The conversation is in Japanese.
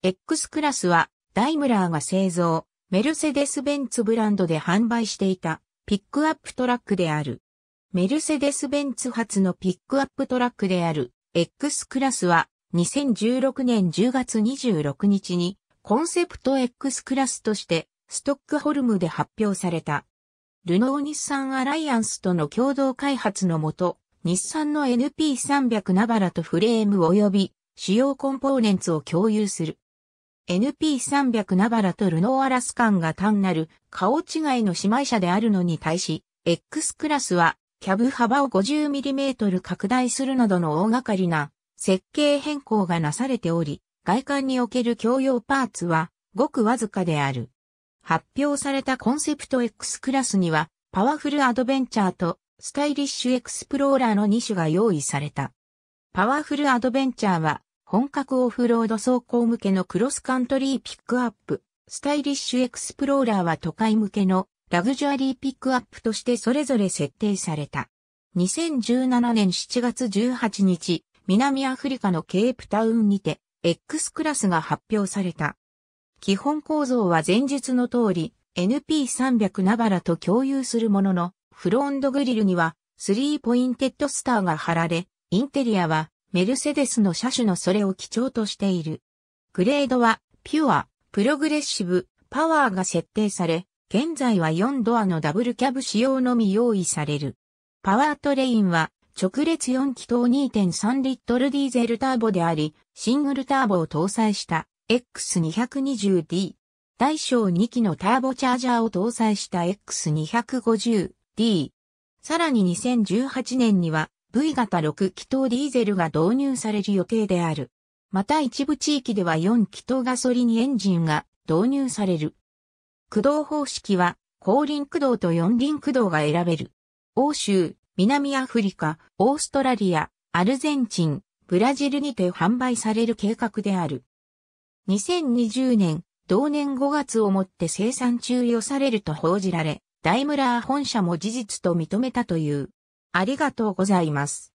X クラスは、ダイムラーが製造、メルセデス・ベンツブランドで販売していた、ピックアップトラックである。メルセデス・ベンツ発のピックアップトラックである X クラスは2016年10月26日にコンセプト X クラスとしてストックホルムで発表された。ルノー日産アライアンスとの共同開発のもと、日産の NP300 ナバラとフレーム及び主要コンポーネンツを共有する。NP300 ナバラとルノーアラスカンが単なる顔違いの姉妹車であるのに対し、X クラスはキャブ幅を 50mm 拡大するなどの大掛かりな設計変更がなされており、外観における共用パーツはごくわずかである。発表されたコンセプト X クラスにはパワフルアドベンチャーとスタイリッシュエクスプローラーの2種が用意された。パワフルアドベンチャーは本格オフロード走行向けのクロスカントリーピックアップ、スタイリッシュエクスプローラーは都会向けのラグジュアリーピックアップとしてそれぞれ設定された。2017年7月18日、南アフリカのケープタウンにて、X クラスが発表された。基本構造は前述の通り、NP300 ナバラと共有するものの、フロントグリルには、スリーポインテッドスターが貼られ、インテリアはメルセデスの車種のそれを基調としている。グレードは、ピュア、プログレッシブ、パワーが設定され、現在は4ドアのダブルキャブ仕様のみ用意される。パワートレインは、直列4気筒2.3リットルディーゼルターボであり、シングルターボを搭載した X220D。大小2機のターボチャージャーを搭載した X250D。さらに2018年には V 型6気筒ディーゼルが導入される予定である。また一部地域では4気筒ガソリンエンジンが導入される。駆動方式は、後輪駆動と四輪駆動が選べる。欧州、南アフリカ、オーストラリア、アルゼンチン、ブラジルにて販売される計画である。2020年、同年5月をもって生産中予されると報じられ、ダイムラー本社も事実と認めたという。ありがとうございます。